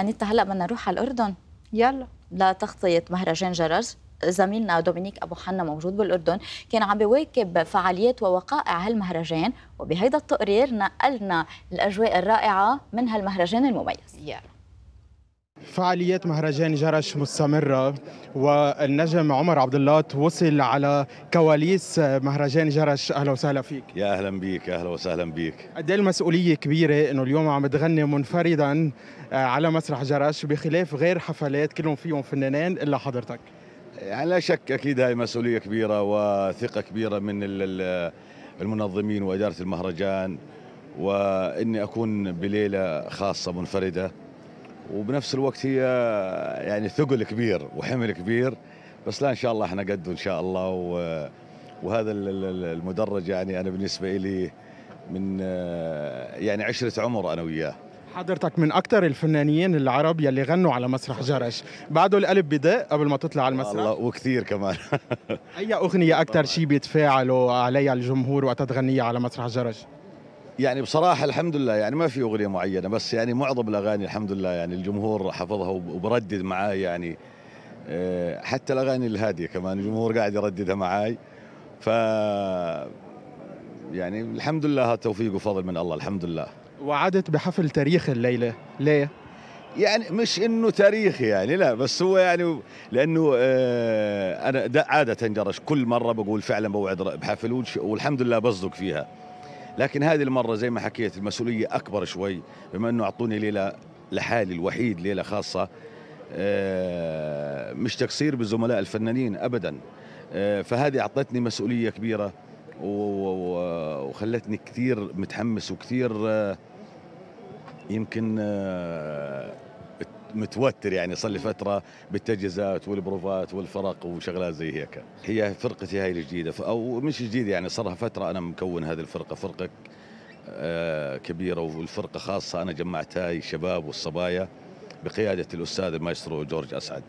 انيتا هلا بدنا نروح على الاردن يلا لتغطيه مهرجان جرج زميلنا دومينيك ابو حنا موجود بالاردن كان عم بيواكب فعاليات ووقائع هالمهرجان وبهيدا التقرير نقلنا الاجواء الرائعه من هالمهرجان المميز يلا فعاليات مهرجان جرش مستمرة والنجم عمر عبد الله وصل على كواليس مهرجان جرش أهلا وسهلا فيك يا أهلا بيك أهلا وسهلا بيك قد إيه المسؤولية كبيرة أنه اليوم عم تغني منفردا آه، على مسرح جرش بخلاف غير حفلات كلهم فيهم فنانين إلا حضرتك يعني لا شك أكيد هاي مسؤولية كبيرة وثقة كبيرة من المنظمين وإدارة المهرجان واني اكون بليله خاصه منفرده وبنفس الوقت هي يعني ثقل كبير وحمل كبير بس لا ان شاء الله احنا قد ان شاء الله وهذا المدرج يعني انا بالنسبه لي من يعني عشره عمر انا وياه حضرتك من اكثر الفنانين العرب يلي غنوا على مسرح جرش بعده القلب بدق قبل ما تطلع على المسرح الله وكثير كمان اي اغنيه اكثر شيء بيتفاعلوا عليها الجمهور وقت تغنيها على مسرح جرش يعني بصراحة الحمد لله يعني ما في أغنية معينة بس يعني معظم الأغاني الحمد لله يعني الجمهور حفظها وبردد معاي يعني آه، حتى الأغاني الهادية كمان الجمهور قاعد يرددها معاي ف يعني الحمد لله توفيق وفضل من الله الحمد لله وعدت بحفل تاريخ الليلة ليه؟ يعني مش انه تاريخي يعني لا بس هو يعني لانه آه انا عاده جرش كل مره بقول فعلا بوعد بحفل والحمد لله بصدق فيها لكن هذه المرة زي ما حكيت المسؤولية أكبر شوي بما أنه أعطوني ليلة لحالي الوحيد ليلة خاصة آه، مش تقصير بالزملاء الفنانين أبدا آه، فهذه أعطتني مسؤولية كبيرة وخلتني كثير متحمس وكثير آه، يمكن متوتر يعني صار لي فتره بالتجهيزات والبروفات والفرق وشغلات زي هيك هي فرقتي هاي الجديده او مش جديده يعني صار لها فتره انا مكون هذه الفرقه فرقه آه، كبيره والفرقه خاصه انا جمعت هاي الشباب والصبايا بقياده الاستاذ المايسترو جورج اسعد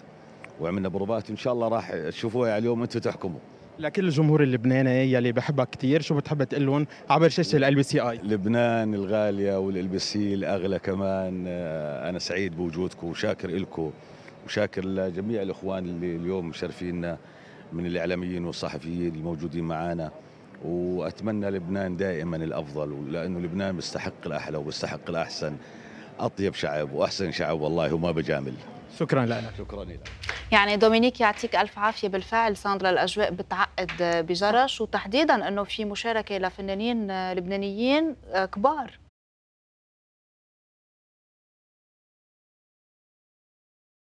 وعملنا بروفات ان شاء الله راح تشوفوها اليوم انتم تحكموا لكل الجمهور اللبناني يلي بحبها كثير شو بتحب تقول لهم عبر شاشه ال بي سي اي لبنان الغاليه بي سي الاغلى كمان آه، انا سعيد بوجودكم وشاكر لكم وشاكر لجميع الاخوان اللي اليوم مشرفينا من الاعلاميين والصحفيين الموجودين معنا واتمنى لبنان دائما الافضل لانه لبنان بيستحق الاحلى وبيستحق الاحسن اطيب شعب واحسن شعب والله وما بجامل شكرا لك شكرا لك يعني دومينيك يعطيك ألف عافية بالفعل ساندرا الأجواء بتعقد بجرش وتحديدا أنه في مشاركة لفنانين آه، لبنانيين آه، كبار